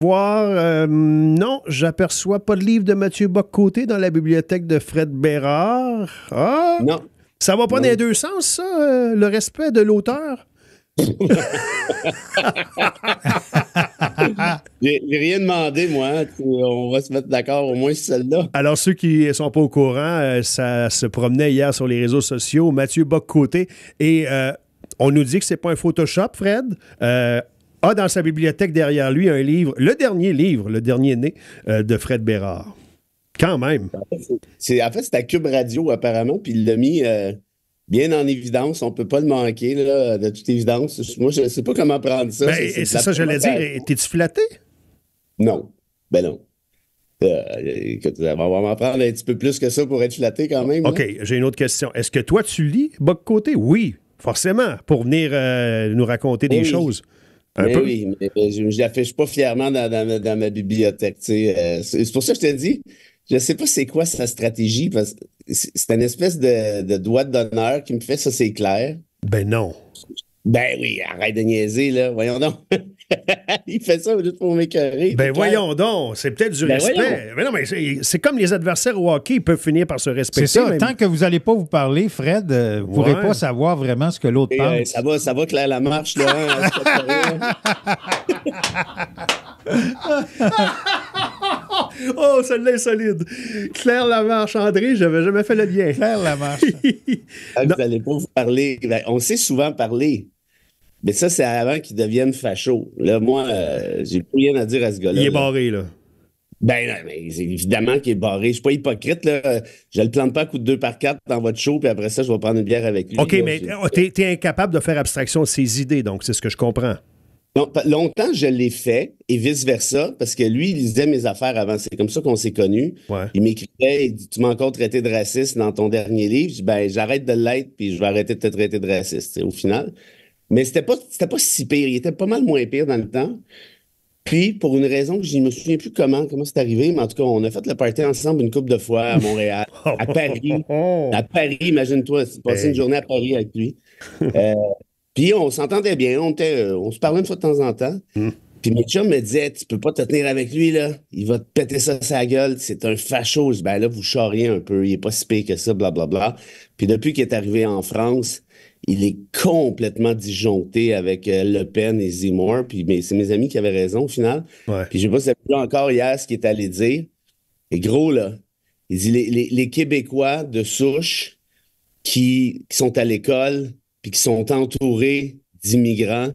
voir. Euh, non, j'aperçois pas de livre de Mathieu Boccoté dans la bibliothèque de Fred Bérard. Ah! Non. Ça va pas dans les deux sens, ça, euh, le respect de l'auteur? J'ai rien demandé, moi. Hein. On va se mettre d'accord au moins sur celle-là. Alors, ceux qui ne sont pas au courant, euh, ça se promenait hier sur les réseaux sociaux. Mathieu Boccoté. et. on nous dit que c'est pas un Photoshop, Fred. Euh, a dans sa bibliothèque derrière lui un livre, le dernier livre, le dernier né euh, de Fred Bérard. Quand même. C'est, en fait, c'est à Cube Radio, apparemment, puis il l'a mis euh, bien en évidence. On ne peut pas le manquer, là, de toute évidence. Moi, je ne sais pas comment prendre ça. Ben, c'est, ça, je j'allais dire. T'es-tu flatté? Non. Ben non. Euh, on va m'en prendre un petit peu plus que ça pour être flatté quand même. Hein. OK, j'ai une autre question. Est-ce que toi, tu lis Boc Côté? Oui, forcément, pour venir euh, nous raconter des choses oui, mais je ne l'affiche pas fièrement dans, ma bibliothèque. Euh, c'est pour ça que je te dis, je ne sais pas c'est quoi sa stratégie, parce que c'est une espèce de doigt d'honneur qui me fait ça, c'est clair. Ben non. Ben oui, arrête de niaiser, là. Voyons donc. il fait ça juste pour m'écœurer. Ben voyons donc. C'est peut-être du ben respect. Mais non, mais c'est comme les adversaires au hockey, ils peuvent finir par se respecter. C'est ça. Tant que vous n'allez pas vous parler, Fred, euh, vous ne pourrez pas savoir vraiment ce que l'autre euh, pense. ça va, ça va, Claire marche là. Hein, oh, celle-là est solide. Claire Lamarche, André, j'avais jamais fait le lien. Claire Lamarche. vous n'allez pas vous parler. Ben, on sait souvent parler. Mais ça, c'est avant qu'il devienne facho. Là, moi, euh, j'ai plus rien à dire à ce gars-là. Il est barré, là. Ben, évidemment qu'il est barré. Je suis pas hypocrite, là. Je le plante pas à coup de deux par quatre dans votre show, puis après ça, je vais prendre une bière avec lui. OK, mais oh, tu es incapable de faire abstraction de ses idées, donc c'est ce que je comprends. Non, longtemps, je l'ai fait et vice-versa, parce que lui, il lisait mes affaires avant. C'est comme ça qu'on s'est connus. Il m'écrivait, il dit Tu m'as encore traité de raciste dans ton dernier livre. Je dis, ben, j'arrête de l'être, puis je vais arrêter de te traiter de raciste, au final. Mais c'était pas, pas si pire. Il était pas mal moins pire dans le temps. Puis, pour une raison que je ne me souviens plus comment, comment c'est arrivé, mais en tout cas, on a fait le party ensemble une couple de fois à Montréal, oh, à Paris. Oh, oh. À Paris, imagine-toi, passer une journée à Paris avec lui. Euh, puis, on s'entendait bien, euh, on, se parlait une fois de temps en temps. Hmm. Puis, mes me disaient, tu peux pas te tenir avec lui, là. Il va te péter ça sa gueule. C'est un facho. ben là, vous charriez un peu. Il n'est pas si pire que ça, blablabla. Bla, bla. Puis, depuis qu'il est arrivé en France, il est complètement disjoncté avec euh, Le Pen et Zemmour. Puis c'est mes amis qui avaient raison au final. Puis je sais pas si encore hier ce qu'il est allé dire. Et gros, là, il dit les, les, Québécois de souche qui, sont à l'école puis qui sont entourés d'immigrants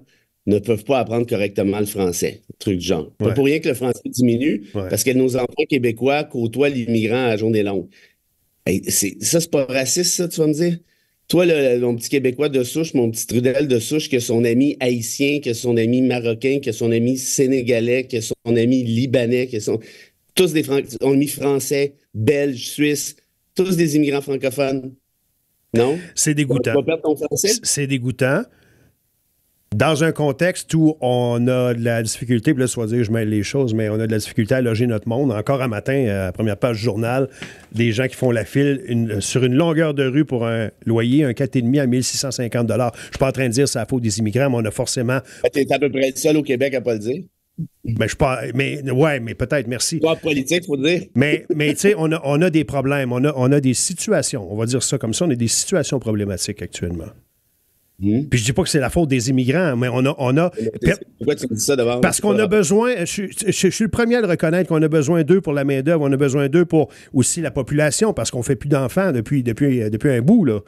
ne peuvent pas apprendre correctement le français. Truc de genre. Pas pour rien que le français diminue, parce que nos enfants québécois côtoient l'immigrant à la journée longue. C'est ça, c'est pas raciste, ça, tu vas me dire? Toi, mon petit Québécois de souche, mon petit Trudel de souche, que son ami haïtien, que son ami marocain, que son ami sénégalais, que son ami libanais, que sont tous des amis français, belges, suisses, tous des immigrants francophones. Non? C'est dégoûtant. C'est dégoûtant dans un contexte où on a de la difficulté, puis le soit dire, je mêle les choses, mais on a de la difficulté à loger notre monde. Encore un matin, à euh, première page journal, les gens qui font la file euh, sur une longueur de rue pour un loyer, un 4,5 à 1650 Je suis pas en train de dire que c'est la faute des immigrants, mais on a forcément... Ah, tu es à peu près le seul au Québec à ne pas le dire. Mais ben, je pas. Mais mais peut-être, merci. Pas politique, faut dire. Mais, tu sais, on a, des problèmes, on a, on a des situations, on va dire ça comme ça, on a des situations problématiques actuellement. Hmm? Puis je dis pas que c'est la faute des immigrants, mais on a. Pourquoi tu dis ça devant Parce qu'on a besoin, je, suis le premier à le reconnaître, qu'on a besoin d'eux pour la main-d'œuvre, on a besoin d'eux pour aussi la population, parce qu'on fait plus d'enfants depuis, depuis, depuis un bout, là.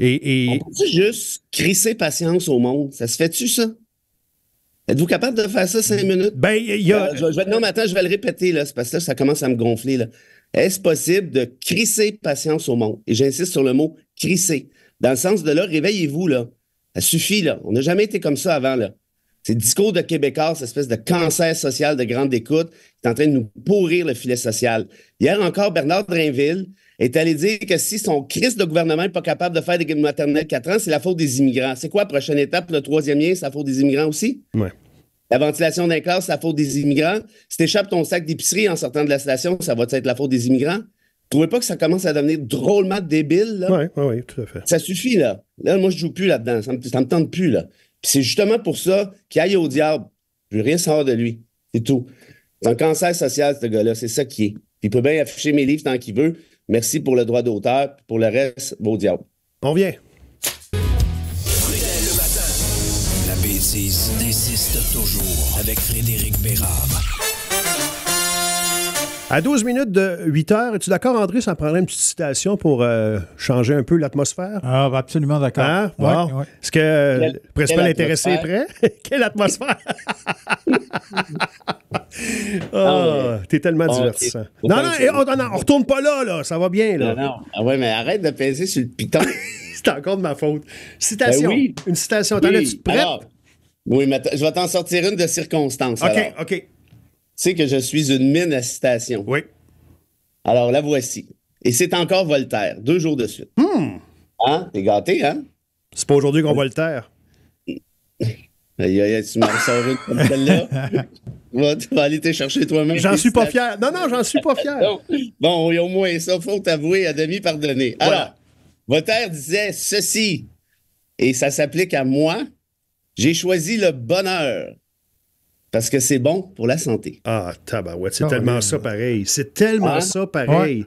Et, On peut juste crisser patience au monde? Ça se fait-tu, ça? Êtes-vous capable de faire ça cinq minutes? Ben, il y a. Euh, non, mais attends, je vais le répéter, là. C'est parce que ça commence à me gonfler, Est-ce possible de crisser patience au monde? Et j'insiste sur le mot crisser. Dans le sens de là, réveillez-vous, là. Ça suffit, là. On n'a jamais été comme ça avant, là. le discours de Québécois, cette espèce de cancer social de grande écoute, qui est en train de nous pourrir le filet social. Hier encore, Bernard Drainville est allé dire que si son crise de gouvernement n'est pas capable de faire des maternelles 4 ans, c'est la faute des immigrants. C'est quoi la prochaine étape? Le troisième lien, c'est la faute des immigrants aussi? Ouais. La ventilation d'un corps, c'est la faute des immigrants. Si t'échappes ton sac d'épicerie en sortant de la station, ça va être la faute des immigrants? trouvez pas que ça commence à devenir drôlement débile? Oui, oui, oui, tout à fait. Ça suffit, là. Là, moi, je joue plus là-dedans. Ça, me, tente plus, là. Puis c'est justement pour ça qu'il aille au diable. Je veux rien savoir de lui. C'est tout. C'est un cancer social, ce gars-là. C'est ça qui est. il peut bien afficher mes livres tant qu'il veut. Merci pour le droit d'auteur. Pour le reste, beau diable. On vient. le matin. La bêtise toujours avec Frédéric Bérard. À 12 minutes de 8 heures, es-tu d'accord, André, ça prendrait une petite citation pour euh, changer un peu l'atmosphère? Ah, ben, absolument d'accord. Hein? Est-ce que euh, le principal intéressé est prêt? quelle atmosphère! Ah, ah, t'es tellement divertissant. Non, non, on ne on retourne pas là, là. Ça va bien, là. Non, non. Ah ouais, mais arrête de penser sur le piton. C'est encore de ma faute. Citation. Ben une citation. T'en tu es Alors, oui, mais je vais t'en sortir une de circonstance. OK, OK. Tu sais que je suis une mine à citation. Oui. Alors la voici. Et c'est encore Voltaire, deux jours de suite. Hum. Hein? T'es gâté, hein? C'est pas aujourd'hui qu'on Voltaire. Aïe, tu m'as sors de comme celle-là. Va, tu vas aller te chercher toi-même. J'en suis pas fier. Non, non, j'en suis pas fier. bon, au moins ça, faut t'avouer, à demi pardonner. Alors, Voltaire disait ceci, et ça s'applique à moi. J'ai choisi le bonheur parce que c'est bon pour la santé. Ah, tabarouette, c'est ah, tellement ça pareil. C'est tellement ah. ça pareil.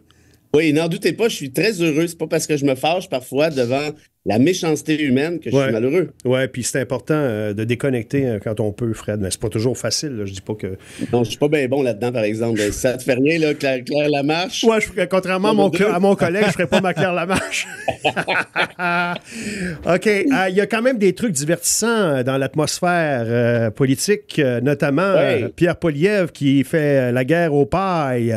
Oui, n'en doutez pas, je suis très heureux. C'est pas parce que je me fâche parfois devant la méchanceté humaine que je suis malheureux. Oui, puis c'est important euh, de déconnecter euh, quand on peut, Fred, mais c'est pas toujours facile. Je dis pas que. Non, je suis pas bien bon là-dedans, par exemple. Ben, ça te fait rien, là, Claire, Lamarche. Oui, contrairement à mon, à mon, collègue, je ferais pas ma Claire Lamarche. OK. Ah, il y a quand même des trucs divertissants euh, dans l'atmosphère politique, notamment Pierre Poliev qui fait la guerre aux pailles.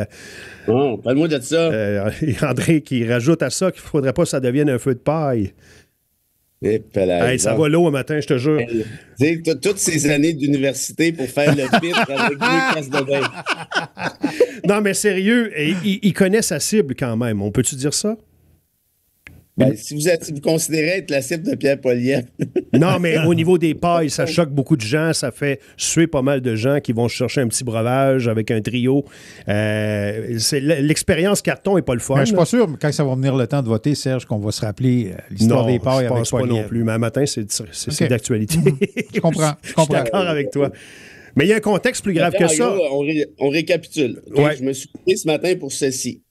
Bon, parle-moi de ça. André qui rajoute à ça qu'il faudrait pas que ça devienne un feu de paille ça va l'eau un matin, je te jure. Toutes ces années d'université pour faire le pitre avec de non, mais sérieux, il connaît sa cible quand même. On peut-tu dire ça? Ben, si vous, considérez être la cible de Pierre paulien non, mais au niveau des pailles, ça choque beaucoup de gens. Ça fait suer pas mal de gens qui vont chercher un petit breuvage avec un trio. Euh, l'expérience carton n'est pas le fun. Je je suis pas sûr, quand ça va venir le temps de voter, Serge, qu'on va se rappeler euh, l'histoire des pailles avec Non, pas non plus. Mais matin, c'est d'actualité. Mhm. je comprends. Je, suis d'accord avec toi. Mais il y a un contexte plus grave que ça. on, récapitule. Je me suis pris ce matin pour ceci.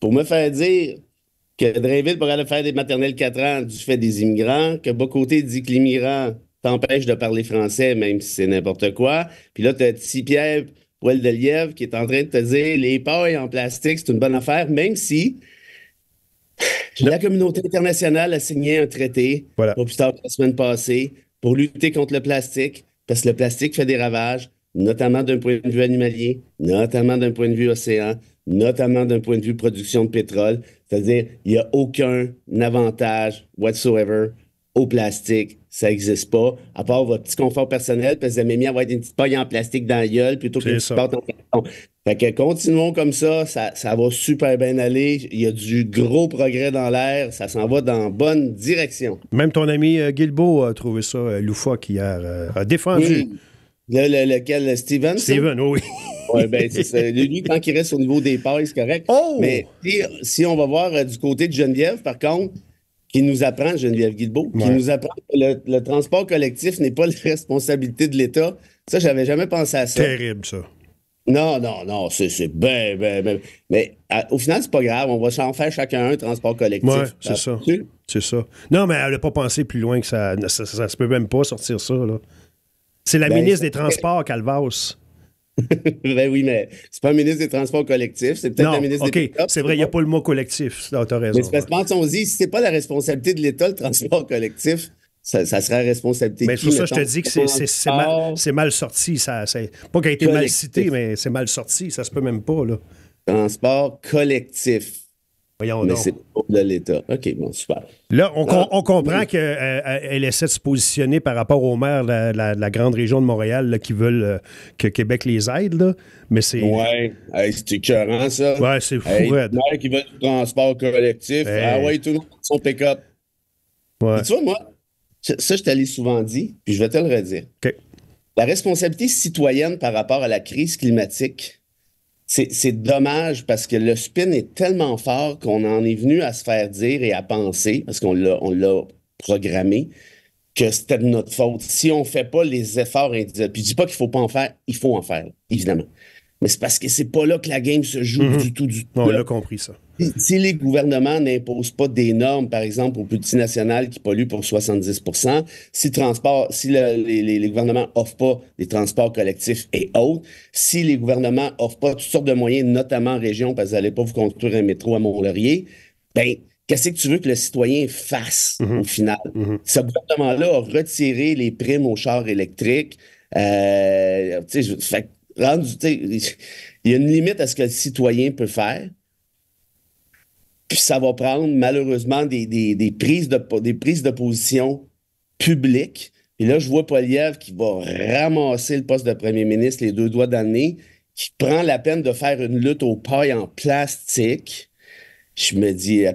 Pour me faire dire que Drainville pourrait aller faire des maternelles 4 ans du fait des immigrants, que Bocoté dit que l'immigrant t'empêche de parler français, même si c'est n'importe quoi. Puis là, tu as Pierre Poil de Lièvre qui est en train de te dire les pailles en plastique, c'est une bonne affaire, même si la communauté internationale a signé un traité, voilà. plus tard la semaine passée, pour lutter contre le plastique, parce que le plastique fait des ravages, notamment d'un point de vue animalier, notamment d'un point de vue océan, notamment d'un point de vue production de pétrole. C'est-à-dire, il n'y a aucun avantage whatsoever au plastique. Ça n'existe pas. À part votre petit confort personnel, parce que vous aimez mieux avoir une petite paille en plastique dans la gueule plutôt que petite porte en carton. Fait que continuons comme ça, ça, va super bien aller. Il y a du gros progrès dans l'air, ça s'en va dans bonne direction. Même ton ami euh, Gilbo a trouvé ça euh, loufoque hier, euh, a défendu. lequel, Steven? Steven, oui. Oui, ben, c'est Lui, quand il reste au niveau des pays, c'est correct. Oh! Mais si on va voir euh, du côté de Geneviève, par contre, qui nous apprend, Geneviève Guilbeault, qui nous apprend que le, transport collectif n'est pas la responsabilité de l'État. Ça, j'avais jamais pensé à ça. Terrible, ça. Non, non, non, c'est ben, ben, ben. Mais au final, c'est pas grave. On va s'en faire chacun un transport collectif. Oui, c'est ça. C'est ça. Non, mais elle n'a pas pensé plus loin que ça. Ça, ne se peut même pas sortir ça, là. C'est la ben, ministre des Transports, Calvas ben oui, mais c'est pas un ministre des Transports collectifs, c'est peut-être un ministre des des OK, c'est vrai, il n'y a pas le mot collectif. Là, as raison. Mais on se dit, si c'est pas la responsabilité de l'État, le transport collectif, ça, serait la responsabilité Mais pour ça, je te dis que c'est mal, sorti. Ça, pas qu'il a été mal cité, mais c'est mal sorti. Ça se peut même pas, là. Transport collectif. Voyons Mais c'est de l'État. OK, bon, super. Là, on, ah, comprend qu'elle euh, euh, essaie de se positionner par rapport aux maires de la, grande région de Montréal qui veulent euh, que Québec les aide, là. Mais c'est. Ouais, c'est écœurant, ça. Ouais, c'est fou. Hey, maires qui veulent du transport collectif. Ah ouais, tout le monde son pick-up. Tu vois, moi, ça, je te souvent dit, puis je vais te le redire. OK. La responsabilité citoyenne par rapport à la crise climatique, c'est dommage parce que le spin est tellement fort qu'on en est venu à se faire dire et à penser, parce qu'on l'a programmé, que c'était de notre faute. Si on ne fait pas les efforts et puis je ne dis pas qu'il ne faut pas en faire, il faut en faire, évidemment mais c'est parce que c'est pas là que la game se joue mhm. du tout, du tout. On a compris, ça. Si, les gouvernements n'imposent pas des normes, par exemple, aux multinationales qui polluent pour 70 si, les, gouvernements offrent pas des transports collectifs et autres, si les gouvernements offrent pas toutes sortes de moyens, notamment en région, parce qu'ils vous pas vous construire un métro à Mont-Laurier, ben, qu'est-ce que tu veux que le citoyen fasse mhm. au final? Mhm. Ce gouvernement-là a retiré les primes aux chars électriques. Euh, fait, il y a une limite à ce que le citoyen peut faire. Puis ça va prendre malheureusement des, prises, de, des prises position publiques. Et là, je vois Poliev qui va ramasser le poste de premier ministre les deux doigts d'année, qui prend la peine de faire une lutte aux pailles en plastique je me dis, et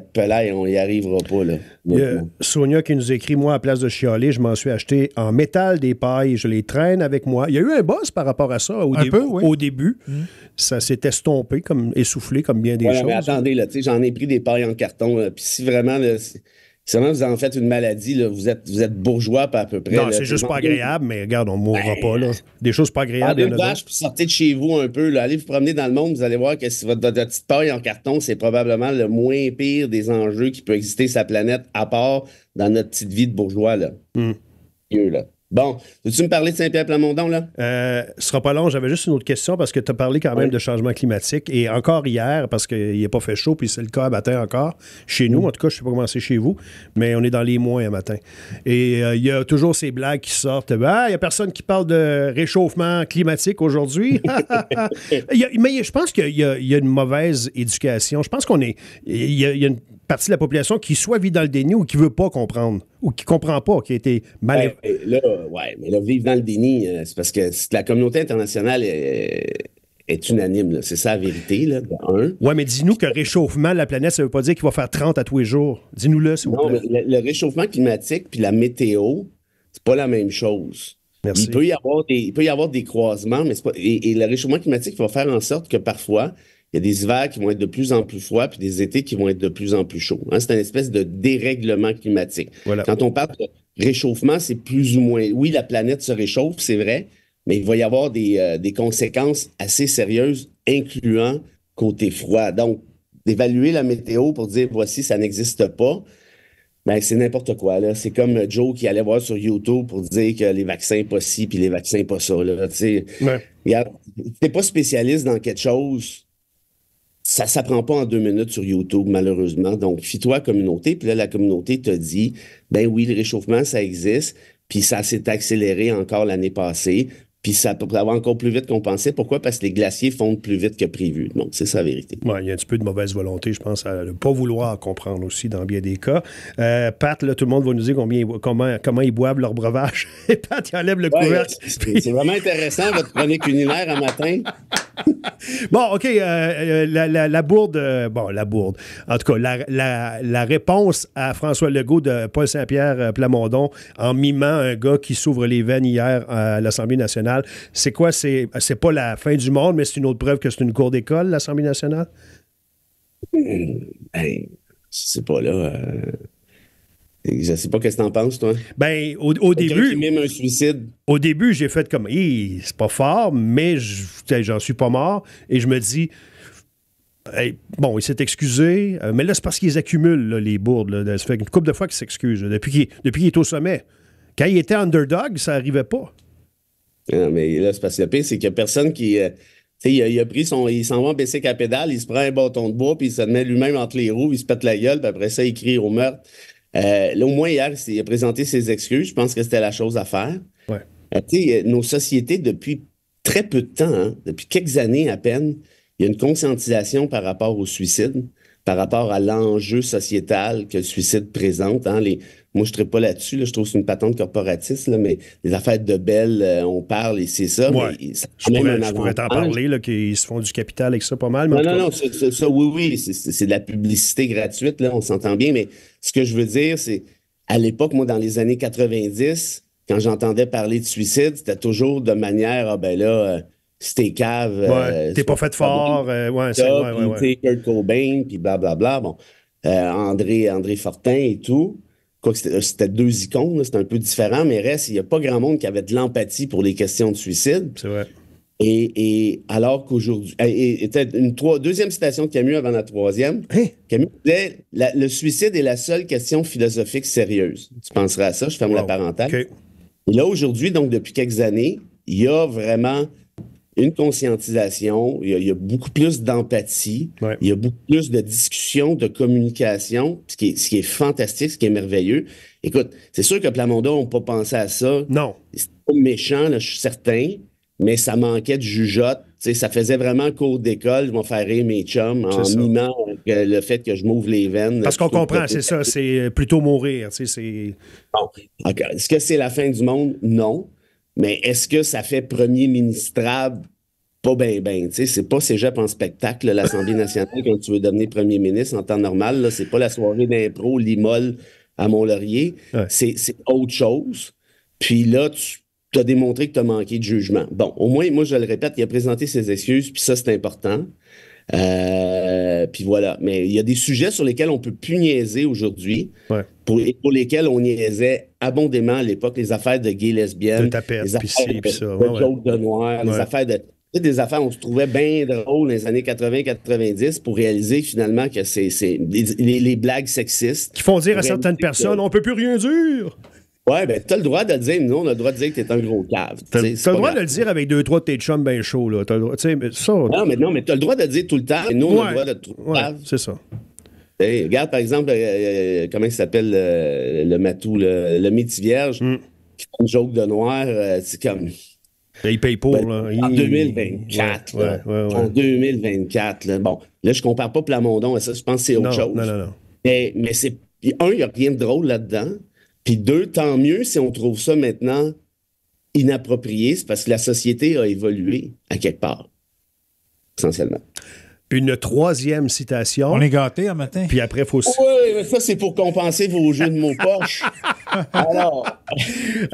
on y arrivera pas, Sonia qui nous écrit, moi, à place de chialer, je m'en suis acheté en métal des pailles, je les traîne avec moi. Il y a eu un buzz par rapport à ça au, peu, début. Mm. Ça s'est estompé, comme, essoufflé, comme bien des ouais, choses. Mais attendez, là, j'en ai pris des pailles en carton, puis si vraiment seulement vous en faites une maladie, vous, êtes, vous êtes bourgeois pas à peu près. Non, c'est juste pas agréable, mais regarde, on mourra ben, pas. Là. Des choses pas agréables. le vache, sortez de chez vous un peu. allez vous promener dans le monde, vous allez voir que si votre, petite taille en carton, c'est probablement le moins pire des enjeux qui peut exister sur la planète, à part dans notre petite vie de bourgeois. Là. Hmm. là. Bon, veux-tu me parler de Saint-Pierre-Plamondon, là? Euh, ce sera pas long. J'avais juste une autre question parce que tu as parlé quand même de changement climatique. Et encore hier, parce qu'il n'a pas fait chaud, puis c'est le cas à matin encore, chez nous, mm. en tout cas, je ne sais pas comment c'est chez vous, mais on est dans les mois à matin. Et euh, il y a toujours ces blagues qui sortent. Ben, ah, il n'y a personne qui parle de réchauffement climatique aujourd'hui. mais je pense qu'il y, a une mauvaise éducation. Je pense qu'on est. Il y, y, a une partie de la population qui soit vit dans le déni ou qui ne veut pas comprendre ou qui ne comprend pas, qui a été mal. là, ouais, mais là, vivre dans le déni, euh, c'est parce que la communauté internationale est, unanime. C'est ça la vérité, là, un. Oui, mais dis-nous que réchauffement de la planète, ça ne veut pas dire qu'il va faire 30 à tous les jours. Dis-nous-le, s'il vous plaît. le, réchauffement climatique puis la météo, c'est pas la même chose. Il peut y avoir des, il peut y avoir des croisements, mais pas, et le réchauffement climatique va faire en sorte que parfois, il y a des hivers qui vont être de plus en plus froids, puis des étés qui vont être de plus en plus chauds. Hein, c'est un espèce de dérèglement climatique. Quand on parle de réchauffement, c'est plus ou moins... Oui, la planète se réchauffe, c'est vrai, mais il va y avoir des, euh, conséquences assez sérieuses, incluant côté froid. Donc, d'évaluer la météo pour dire, voici, ça n'existe pas, ben, c'est n'importe quoi. C'est comme Joe qui allait voir sur YouTube pour dire que les vaccins pas ci, puis les vaccins pas ça. Tu Ouais. pas spécialiste dans quelque chose ça ne s'apprend pas en deux minutes sur YouTube, malheureusement. Donc, fie-toi communauté. Puis là, la communauté te dit, ben oui, le réchauffement, ça existe. Puis ça s'est accéléré encore l'année passée. Puis ça peut avoir encore plus vite qu'on pensait. Pourquoi? Parce que les glaciers fondent plus vite que prévu. Donc, c'est la vérité. il y a un petit peu de mauvaise volonté, je pense, à ne pas vouloir comprendre aussi dans bien des cas. Euh, Pat, là, tout le monde va nous dire combien, comment, comment ils boivent leur breuvage. Pat, il enlève le couvercle. C'est, vraiment intéressant, votre chronique culinaire un matin. bon, OK. Euh, euh, la, bourde. Euh, bon, la bourde. En tout cas, la, réponse à François Legault de Paul Saint-Pierre Plamondon en mimant un gars qui s'ouvre les veines hier à l'Assemblée nationale, c'est quoi? C'est pas la fin du monde, mais c'est une autre preuve que c'est une cour d'école, l'Assemblée nationale? ben, pas, là. Je sais pas qu'est-ce que t'en penses, toi. Ben, au, au début. un suicide. Au début, j'ai fait comme, Hé, c'est pas fort, mais j'en suis pas mort. Et je me dis, bon, il s'est excusé, euh, mais là, c'est parce qu'ils accumulent les bourdes. Là. Ça fait une couple de fois qu'ils s'excusent. depuis qu'il est au sommet. Quand il était underdog, ça arrivait pas. Non, ah, mais là, c'est parce que le c'est qu'il n'y a personne qui. Euh, il, a pris son. Il s'en va en baisser pédale, il se prend un bâton de bois, puis il se met lui-même entre les roues, il se pète la gueule, puis après ça, il crie au meurtre. Euh, là, au moins, hier, il a présenté ses excuses. Je pense que c'était la chose à faire. Euh, euh, nos sociétés, depuis très peu de temps, hein, depuis quelques années à peine, il y a une conscientisation par rapport au suicide, par rapport à l'enjeu sociétal que le suicide présente. Hein, les, moi, je ne pas là-dessus. je trouve que c'est une patente corporatiste, mais les affaires de Bell, euh, on parle et c'est ça. Mais je, pourrais, t'en parler, qu'ils se font du capital avec ça pas mal. non, non, non, ça, oui, oui, c'est de la publicité gratuite, là, on s'entend bien, mais ce que je veux dire, c'est à l'époque, moi, dans les années 90, quand j'entendais parler de suicide, c'était toujours de manière, ah ben là, c'était euh, cave. Euh, tu t'es pas fait fort, ouais, c'est ouais, ouais, Kurt Cobain, puis blablabla, André, André Fortin et tout quoi euh, c'était deux icônes, c'était un peu différent, mais reste, il n'y a pas grand monde qui avait de l'empathie pour les questions de suicide. C'est vrai. Et, alors qu'aujourd'hui, était une deuxième citation de Camus avant la troisième. Hein? Camus disait Le suicide est la seule question philosophique sérieuse. Tu penserais à ça, je ferme la parenthèse. là, aujourd'hui, donc depuis quelques années, il y a vraiment une conscientisation, il y a, beaucoup plus d'empathie, il y a beaucoup plus de discussion, de communication, ce qui, est, fantastique, ce qui est merveilleux. Écoute, c'est sûr que Plamondon n'a pas pensé à ça. Non. C'est pas méchant, là, je suis certain, mais ça manquait de jugeote. ça faisait vraiment cours d'école, je vais faire rire mes chums en mimant euh, le fait que je m'ouvre les veines. Parce qu'on comprend, c'est ça, c'est euh, plutôt mourir. C'est... Bon. Est-ce que c'est la fin du monde? Non. Mais est-ce que ça fait premier ministrable? Pas bien, ben. sais, c'est pas cégep en spectacle, l'Assemblée nationale, quand tu veux devenir premier ministre en temps normal. C'est pas la soirée d'impro, l'IMOL à Mont-Laurier. C'est autre chose. Puis là, tu as démontré que tu as manqué de jugement. Bon, au moins, moi, je le répète, il a présenté ses excuses, puis ça, c'est important. Euh, euh, puis voilà. Mais il y a des sujets sur lesquels on peut plus niaiser aujourd'hui, pour, lesquels on niaisait abondamment à l'époque, les affaires de gays, lesbiennes, les affaires de, noirs, les affaires Des affaires, on se trouvait bien drôle dans les années 80-90 pour réaliser finalement que c'est les, les, blagues sexistes. Qui font dire à certaines personnes, on peut plus rien dire. Ouais, ben, t'as le droit de le dire. Nous, on a le droit de dire que t'es un gros cave. T'as le droit de le dire avec deux, trois de tes chums bien chauds, là. As le droit, mais ça... Non, mais non, mais t'as le droit de le dire tout le temps. Et nous, on a le droit de tout le c'est ça. regarde, par exemple, euh, euh, comment il s'appelle euh, le matou, le, le vierge, hmm. qui fait une joke de noir. c'est comme. Ben, il paye pour, ben, là. En 2024. en 2024. Là. Bon, là, je compare pas Plamondon à ça. Je pense que c'est autre chose. Non, non, non. Mais, mais c'est. Un, il n'y a rien de drôle là-dedans. Puis deux, tant mieux si on trouve ça maintenant inapproprié, c'est parce que la société a évolué à quelque part, essentiellement. Une troisième citation. On est gâté un matin. Puis après, il faut. Oui, mais ça, c'est pour compenser vos jeux de mots poche. Alors.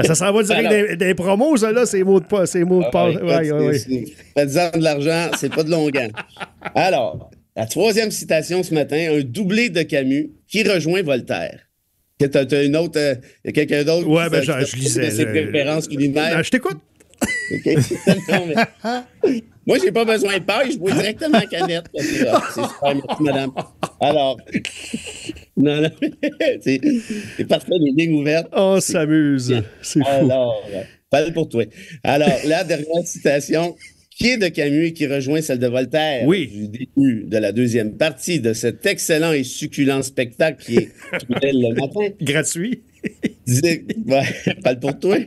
Ça s'en va direct des, promos, là, ces mots de Ces mots de poche. de l'argent, c'est pas de longueur. Alors, la troisième citation ce matin, un doublé de Camus qui rejoint Voltaire. T'as, euh, y a quelqu'un d'autre ouais, qui, ben, je, lisais, ses préférences culinaires. Ben, je t'écoute. Moi, je n'ai Moi, j'ai pas besoin de paille, je bois directement la canette. Ah, c'est super, merci, madame. Alors, non, non, c'est parfait, les lignes ouvertes. On oh, s'amuse. C'est fou. Alors, pas pour toi. Alors, la dernière citation, qui de Camus qui rejoint celle de Voltaire oui. du début de la deuxième partie de cet excellent et succulent spectacle qui est le matin. Gratuit. Disait, parle pour toi.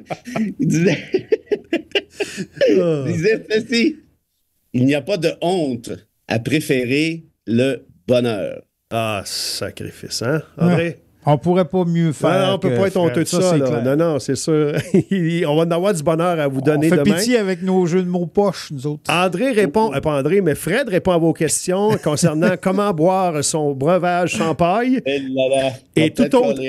Disait, disait ceci il n'y a pas de honte à préférer le bonheur. Ah, sacrifice, hein? Vrai? On ne pourrait pas mieux faire. Non, on peut pas être honteux de ça. non, non, c'est sûr. on va avoir du bonheur à vous donner on fait pitié avec nos jeux de mots poche, nous autres. André répond, euh, pas André, mais Fred répond à vos questions concernant comment boire son breuvage champagne. Eh Et, tout autre.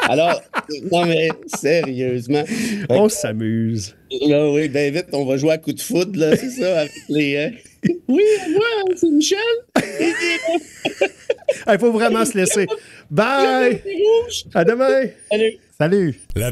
Alors, non, mais sérieusement. On s'amuse. Ah oui, David, ben on va jouer à coup de foot, là, c'est ça, avec les. Euh, oui, moi, c'est Michel. Il faut vraiment se laisser. Bye! À demain! Salut! Salut!